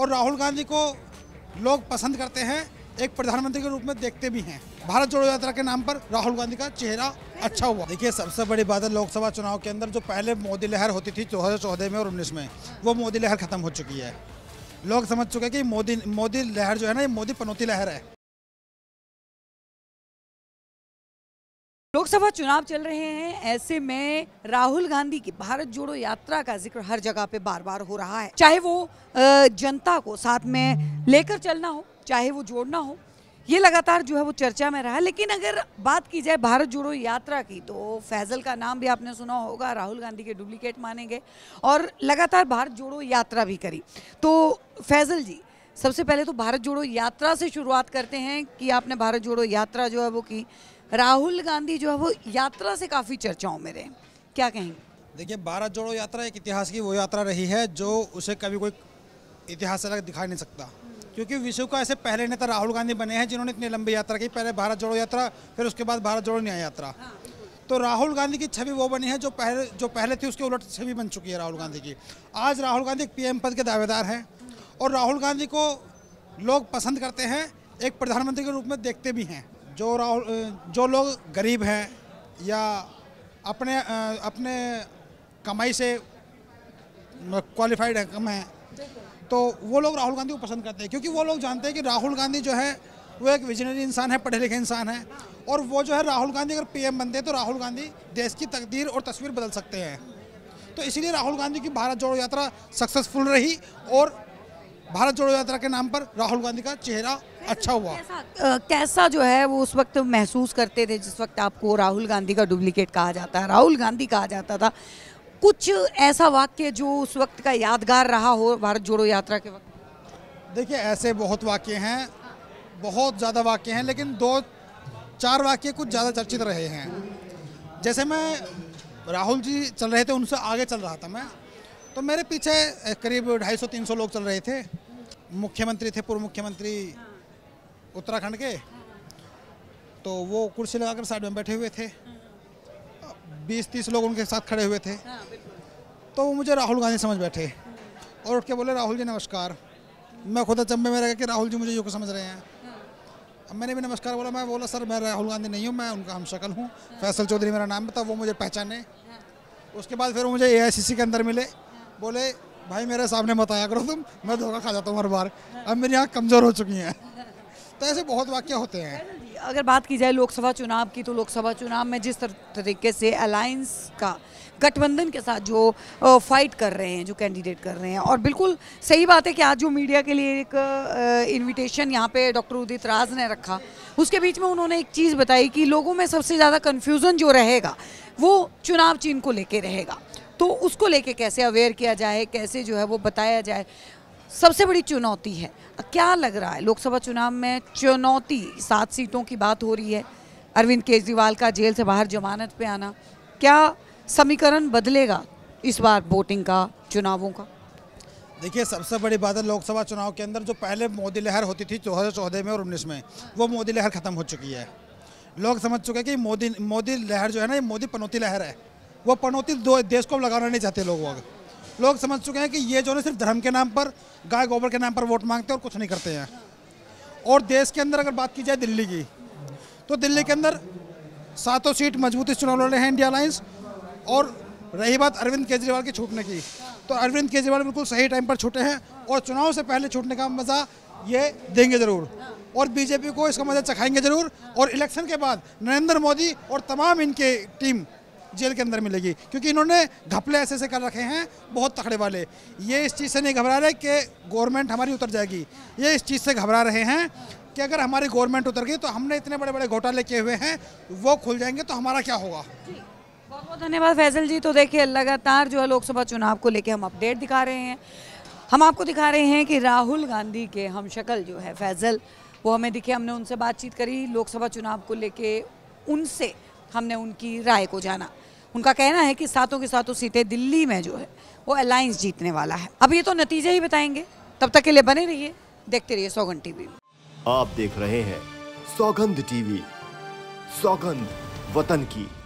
और राहुल गांधी को लोग पसंद करते हैं एक प्रधानमंत्री के रूप में देखते भी हैं भारत जोड़ो यात्रा के नाम पर राहुल गांधी का चेहरा अच्छा हुआ देखिए सबसे बड़ी बात है लोकसभा चुनाव के अंदर जो पहले मोदी लहर होती थी चौदह में और उन्नीस में वो मोदी लहर खत्म हो चुकी है लोग समझ चुके हैं कि मोदी मोदी लहर जो है ना ये मोदी पनौती लहर है लोकसभा चुनाव चल रहे हैं ऐसे में राहुल गांधी की भारत जोड़ो यात्रा का जिक्र हर जगह पे बार बार हो रहा है चाहे वो जनता को साथ में लेकर चलना हो चाहे वो जोड़ना हो ये लगातार जो है वो चर्चा में रहा लेकिन अगर बात की जाए भारत जोड़ो यात्रा की तो फैजल का नाम भी आपने सुना होगा राहुल गांधी के डुप्लीकेट माने गए और लगातार भारत जोड़ो यात्रा भी करी तो फैजल जी सबसे पहले तो भारत जोड़ो यात्रा से शुरुआत करते हैं कि आपने भारत जोड़ो यात्रा जो है वो की राहुल गांधी जो है वो यात्रा से काफ़ी चर्चाओं में रहे क्या कहेंगे देखिए भारत जोड़ो यात्रा एक इतिहास की वो यात्रा रही है जो उसे कभी कोई इतिहास अलग दिखा नहीं सकता क्योंकि विश्व का ऐसे पहले नेता राहुल गांधी बने हैं जिन्होंने इतनी लंबी यात्रा की पहले भारत जोड़ो यात्रा फिर उसके बाद भारत जोड़ो न्याय यात्रा हाँ, तो राहुल गांधी की छवि वो बनी है जो पहले जो पहले थी उसके उलट छवि बन चुकी है राहुल गांधी की आज राहुल गांधी एक पीएम पद के दावेदार हैं और राहुल गांधी को लोग पसंद करते हैं एक प्रधानमंत्री के रूप में देखते भी हैं जो राहुल जो लोग गरीब हैं या अपने अपने कमाई से क्वालिफाइड है कम हैं तो वो लोग राहुल गांधी को पसंद करते हैं क्योंकि वो लोग जानते हैं कि राहुल गांधी जो है वो एक विजनरी इंसान है पढ़े लिखे इंसान है और वो जो है राहुल गांधी अगर पीएम बनते हैं तो राहुल गांधी देश की तकदीर और तस्वीर बदल सकते हैं तो इसलिए राहुल गांधी की भारत जोड़ो यात्रा सक्सेसफुल रही और भारत जोड़ो यात्रा के नाम पर राहुल गांधी का चेहरा अच्छा हुआ कैसा, कैसा जो है वो उस वक्त महसूस करते थे जिस वक्त आपको राहुल गांधी का डुप्लीकेट कहा जाता है राहुल गांधी कहा जाता था कुछ ऐसा वाक्य जो उस वक्त का यादगार रहा हो भारत जोड़ो यात्रा के वक्त देखिए ऐसे बहुत वाक्य हैं बहुत ज़्यादा वाक्य हैं लेकिन दो चार वाक्य कुछ ज़्यादा चर्चित रहे हैं जैसे मैं राहुल जी चल रहे थे उनसे आगे चल रहा था मैं तो मेरे पीछे करीब ढाई सौ तीन सौ लोग चल रहे थे मुख्यमंत्री थे पूर्व मुख्यमंत्री उत्तराखंड के तो वो कुर्सी लगाकर साइड में बैठे हुए थे बीस तीस लोग उनके साथ खड़े हुए थे हाँ, तो वो मुझे राहुल गांधी समझ बैठे और उठ के बोले राहुल जी नमस्कार मैं खुद अचंबे में रह कि राहुल जी मुझे यूँ समझ रहे हैं हाँ। अब मैंने भी नमस्कार बोला मैं बोला सर मैं राहुल गांधी नहीं हूँ मैं उनका हम शक्ल हूँ हाँ। फैसल चौधरी मेरा नाम था वो मुझे पहचाने उसके बाद फिर वो मुझे ए के अंदर मिले बोले भाई मेरे सामने बताया करो तुम मैं धोखा खा जाता हूँ हर बार अब मेरी आँख कमज़ोर हो चुकी है तो ऐसे बहुत वाक्य होते हैं अगर बात की जाए लोकसभा चुनाव की तो लोकसभा चुनाव में जिस तरीके से अलायंस का गठबंधन के साथ जो फाइट कर रहे हैं जो कैंडिडेट कर रहे हैं और बिल्कुल सही बात है कि आज जो मीडिया के लिए एक इनविटेशन यहाँ पे डॉक्टर उदित राज ने रखा उसके बीच में उन्होंने एक चीज़ बताई कि लोगों में सबसे ज़्यादा कन्फ्यूज़न जो रहेगा वो चुनाव चिन्ह को लेके रहेगा तो उसको लेके कैसे अवेयर किया जाए कैसे जो है वो बताया जाए सबसे बड़ी चुनौती है क्या लग रहा है लोकसभा चुनाव में चुनौती सात सीटों की बात हो रही है अरविंद केजरीवाल का जेल से बाहर जमानत पे आना क्या समीकरण बदलेगा इस बार वोटिंग का चुनावों का देखिए सबसे बड़ी बात है लोकसभा चुनाव के अंदर जो पहले मोदी लहर होती थी चौदह चौदह में और उन्नीस में वो मोदी लहर खत्म हो चुकी है लोग समझ चुके हैं कि मोदी मोदी लहर जो है ना ये मोदी पनौती लहर है वो पनौती दो देश को लगाना नहीं चाहते लोग वहाँ लोग समझ चुके हैं कि ये जो है सिर्फ धर्म के नाम पर गाय गोबर के नाम पर वोट मांगते हैं और कुछ नहीं करते हैं और देश के अंदर अगर बात की जाए दिल्ली की तो दिल्ली के अंदर सातों सीट मजबूती चुनाव लड़ रहे हैं इंडिया अलायंस और रही बात अरविंद केजरीवाल के छूटने की तो अरविंद केजरीवाल बिल्कुल सही टाइम पर छूटे हैं और चुनाव से पहले छूटने का मज़ा ये देंगे ज़रूर और बीजेपी को इसका मज़ा चखाएंगे ज़रूर और इलेक्शन के बाद नरेंद्र मोदी और तमाम इनके टीम जेल के अंदर मिलेगी क्योंकि इन्होंने घपले ऐसे ऐसे कर रखे हैं बहुत तकड़े वाले ये इस चीज़ से नहीं घबरा रहे कि गवर्नमेंट हमारी उतर जाएगी ये इस चीज़ से घबरा रहे हैं कि अगर हमारी गवर्नमेंट उतर गई तो हमने इतने बड़े बड़े घोटाले किए हुए हैं वो खुल जाएंगे तो हमारा क्या होगा बहुत बहुत धन्यवाद फैजल जी तो देखिए लगातार जो है लोकसभा चुनाव को लेकर हम अपडेट दिखा रहे हैं हम आपको दिखा रहे हैं कि राहुल गांधी के हम शक्ल जो है फैजल वो हमें दिखे हमने उनसे बातचीत करी लोकसभा चुनाव को लेके उनसे हमने उनकी राय को जाना उनका कहना है कि सातों की सातों सीटें दिल्ली में जो है वो अलायंस जीतने वाला है अब ये तो नतीजे ही बताएंगे तब तक के लिए बने रहिए देखते रहिए सौगंध टीवी आप देख रहे हैं सौगंध टीवी सौगंध वतन की